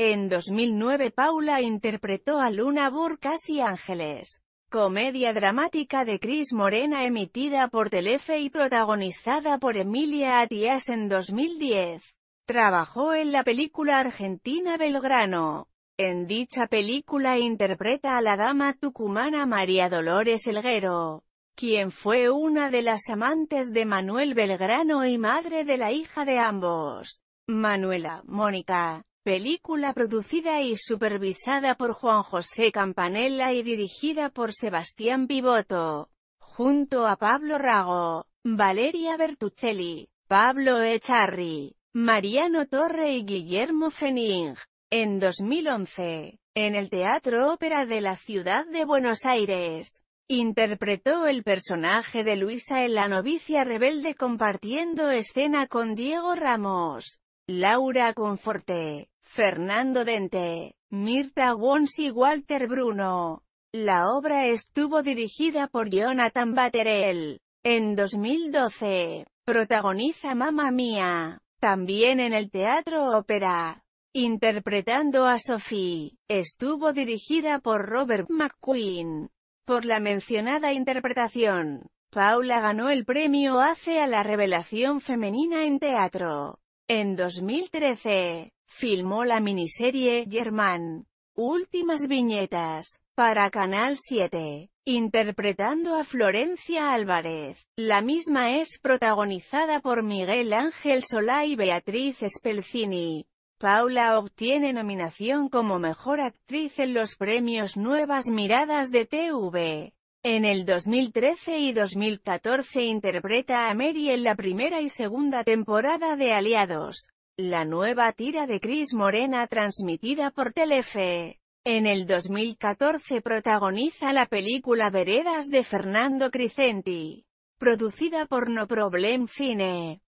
En 2009 Paula interpretó a Luna Burkas y Ángeles, comedia dramática de Cris Morena emitida por Telefe y protagonizada por Emilia Atias en 2010. Trabajó en la película argentina Belgrano. En dicha película interpreta a la dama tucumana María Dolores Elguero, quien fue una de las amantes de Manuel Belgrano y madre de la hija de ambos, Manuela, Mónica. Película producida y supervisada por Juan José Campanella y dirigida por Sebastián Pivoto, junto a Pablo Rago, Valeria Bertuccelli, Pablo Echarri, Mariano Torre y Guillermo Fening. En 2011, en el Teatro Ópera de la Ciudad de Buenos Aires, interpretó el personaje de Luisa en La novicia rebelde compartiendo escena con Diego Ramos. Laura Conforte, Fernando Dente, Mirta Wons y Walter Bruno. La obra estuvo dirigida por Jonathan Batterell. En 2012, protagoniza Mamma Mía, también en el Teatro Ópera. Interpretando a Sophie, estuvo dirigida por Robert McQueen. Por la mencionada interpretación, Paula ganó el premio ACE a la revelación femenina en teatro. En 2013, Filmó la miniserie Germán. Últimas viñetas. Para Canal 7. Interpretando a Florencia Álvarez. La misma es protagonizada por Miguel Ángel Solá y Beatriz Spelcini. Paula obtiene nominación como Mejor Actriz en los premios Nuevas Miradas de TV. En el 2013 y 2014 interpreta a Mary en la primera y segunda temporada de Aliados. La nueva tira de Cris Morena transmitida por Telefe. En el 2014 protagoniza la película Veredas de Fernando Crescenti, producida por No Problem Cine.